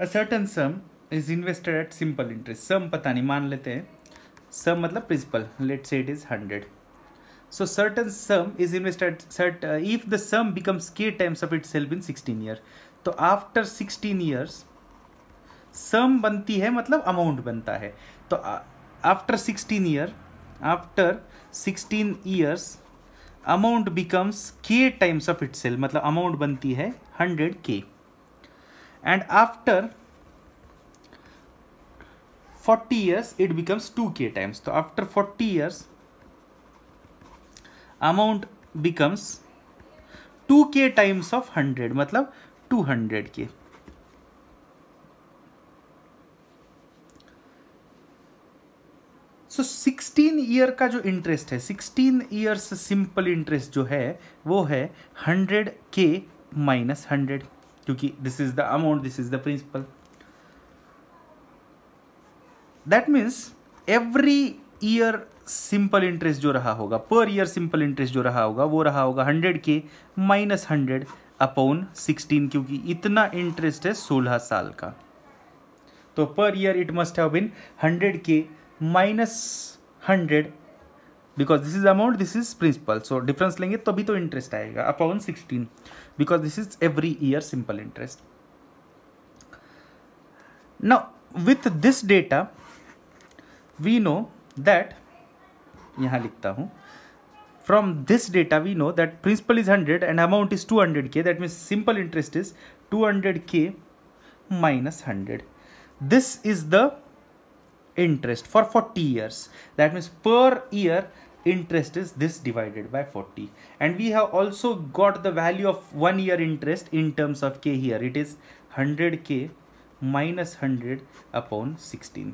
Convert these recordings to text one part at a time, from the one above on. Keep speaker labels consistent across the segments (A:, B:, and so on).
A: a certain sum is invested at simple interest sum पता नहीं मान लेते हैं सम मतलब प्रिंसिपल लेट से it is hundred so certain sum is invested cert if the sum becomes K times of itself in sixteen year तो after sixteen years sum बनती है मतलब अमाउंट बनता है तो after sixteen year after sixteen years amount becomes K times of it मतलब amount बनती है हंड्रेड के and after 40 years it becomes 2k times so after 40 years amount becomes 2k times of 100 matlab 200k So, 16 year का जो interest है 16 years simple interest जो है वो है हंड्रेड के माइनस हंड्रेड क्योंकि this is the amount this is the principal that means every year simple interest जो रहा होगा पर ईयर सिंपल इंटरेस्ट जो रहा होगा वो रहा होगा hundred K minus hundred upon sixteen क्योंकि इतना इंटरेस्ट है सोलह साल का तो per year it must have been hundred K minus hundred because this is amount this is principal so difference लेंगे तभी तो इंटरेस्ट आएगा upon sixteen because this is every year simple interest ना with this data we know that यहां लिखता हूं from this data we know that principal is hundred and amount is two hundred K that mean simple interest is two hundred K minus hundred this is the interest for forty years that means per year interest is this divided by 40 and we have also got the value of one year interest in terms of k here it is 100k minus 100 upon 16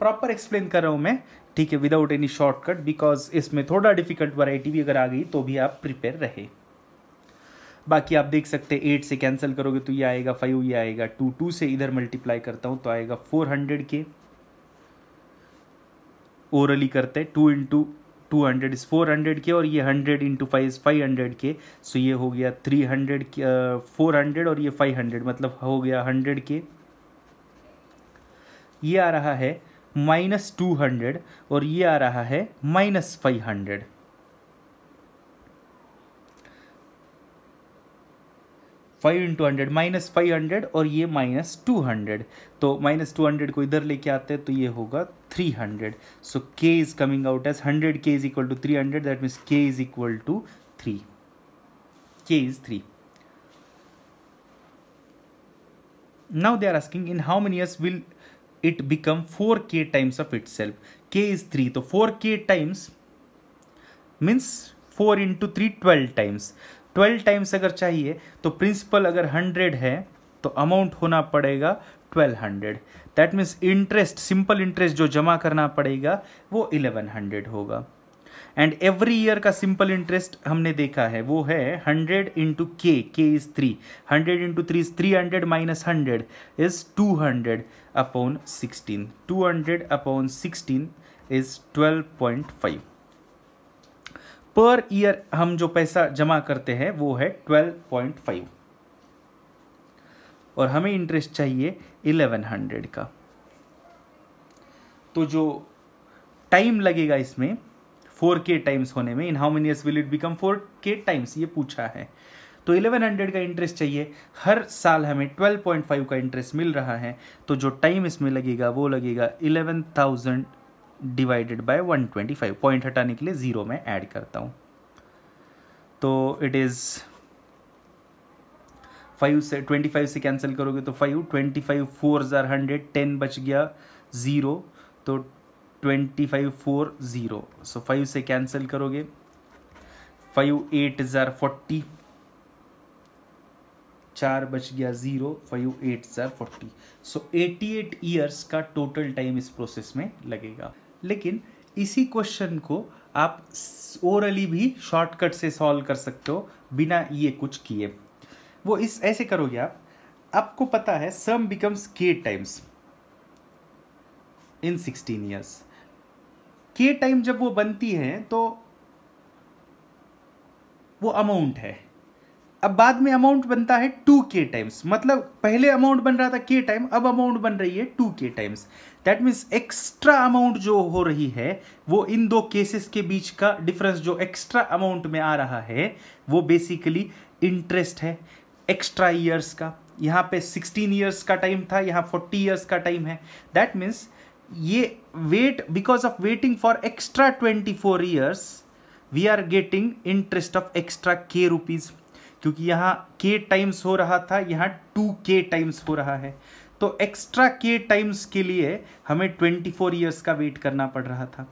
A: proper explain कर रहा हूँ मैं ठीक है without any shortcut because इसमें थोड़ा difficult variety भी अगर आ गई तो भी आप प्रिपेयर रहे बाकी आप देख सकते हैं एट से कैंसिल करोगे तो ये आएगा फाइव ये आएगा टू टू से इधर मल्टीप्लाई करता हूँ तो आएगा फोर हंड्रेड के ओरली करते two into two hundred is four hundred K और ये hundred into five is five hundred K so ये हो गया थ्री हंड्रेड फोर हंड्रेड और ये फाइव हंड्रेड मतलब हो गया हंड्रेड के ये आ रहा है माइनस टू हंड्रेड और ये आ रहा है minus five hundred five into hundred minus five hundred और ये माइनस टू हंड्रेड तो माइनस टू हंड्रेड को इधर लेके आते हैं तो ये होगा three hundred so K is coming out as hundred K is equal to three hundred that means K is equal to three K is three asking in how many in will it become four K times of itself K is three तो four K times means four into three twelve times twelve times अगर चाहिए तो principal अगर hundred है तो amount होना पड़ेगा twelve hundred that means interest simple interest जो जमा करना पड़ेगा वो इलेवन हंड्रेड होगा एंड एवरी ईयर का सिंपल इंटरेस्ट हमने देखा है वो है hundred into K K is three hundred into three is three hundred minus hundred is two hundred upon sixteen two hundred upon sixteen is twelve point five per year हम जो पैसा जमा करते हैं वो है ट्वेल्व पॉइंट फाइव और हमें इंटरेस्ट चाहिए इलेवन हंड्रेड का तो जो टाइम लगेगा इसमें फोर के टाइम्स होने में in how many years will it become four K times ये पूछा है तो 1100 का इंटरेस्ट चाहिए हर साल हमें 12.5 का इंटरेस्ट मिल रहा है तो जो टाइम इसमें लगेगा वो लगेगा 11,000 डिवाइडेड बाय 125 पॉइंट हटाने के लिए ज़ीरो में ऐड करता हूँ तो इट इज़ फाइव से ट्वेंटी फाइव से कैंसिल करोगे तो five twenty five fours are hundred ten बच गया ज़ीरो तो twenty five four zero so five से कैंसिल करोगे फाइव एट ज़ार फोर्टी चार बच गया zero five eights are forty so eighty eight years का टोटल टाइम इस प्रोसेस में लगेगा लेकिन इसी क्वेश्चन को आप ओरली भी शॉर्टकट से सॉल्व कर सकते हो बिना ये कुछ किए वो इस ऐसे करोगे आप आपको पता है sum becomes K times in sixteen years के टाइम जब वो बनती है तो वो अमाउंट है अब बाद में अमाउंट बनता है टू के टाइम्स मतलब पहले अमाउंट बन रहा था के टाइम अब अमाउंट बन रही है two K times that means extra amount जो हो रही है वो इन दो केसेस के बीच का डिफरेंस जो एक्स्ट्रा अमाउंट में आ रहा है वो बेसिकली इंटरेस्ट है एक्स्ट्रा ईयर्स का यहाँ पे सिक्सटीन ईयर्स का टाइम था यहाँ फोर्टी ईयर्स का टाइम है दैट मीन्स ये wait because of waiting for extra twenty four years we are getting interest of extra K rupees क्योंकि यहाँ k टाइम्स हो रहा था यहाँ टू के टाइम्स हो रहा है तो एक्स्ट्रा k टाइम्स के लिए हमें ट्वेंटी फोर ईयर्स का वेट करना पड़ रहा था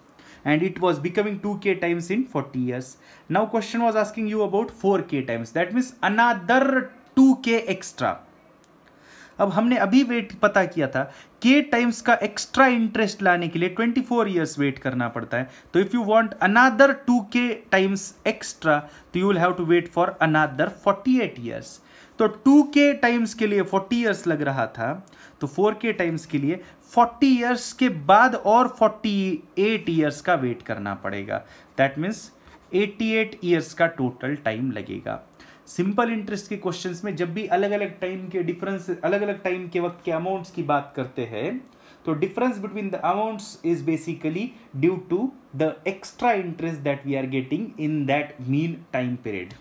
A: and it was becoming two K times in forty years now question was asking you about four K times that means another two K extra अब हमने अभी वेट पता किया था के टाइम्स का एक्स्ट्रा इंटरेस्ट लाने के लिए 24 ईयर्स वेट करना पड़ता है तो if you want another two K times extra तो you will have to wait for another 48 years तो के टाइम्स के लिए 40 ईयर्स लग रहा था तो के टाइम्स के लिए 40 ईयर्स के बाद और 48 ईयर्स का वेट करना पड़ेगा दैट मीन्स 88 ईयर्स का टोटल टाइम लगेगा सिंपल इंटरेस्ट के क्वेश्चन में जब भी अलग अलग टाइम के डिफरेंस अलग अलग टाइम के वक्त के अमाउंट्स की बात करते हैं तो difference between the amounts is basically due to the extra interest that we are getting in that mean time period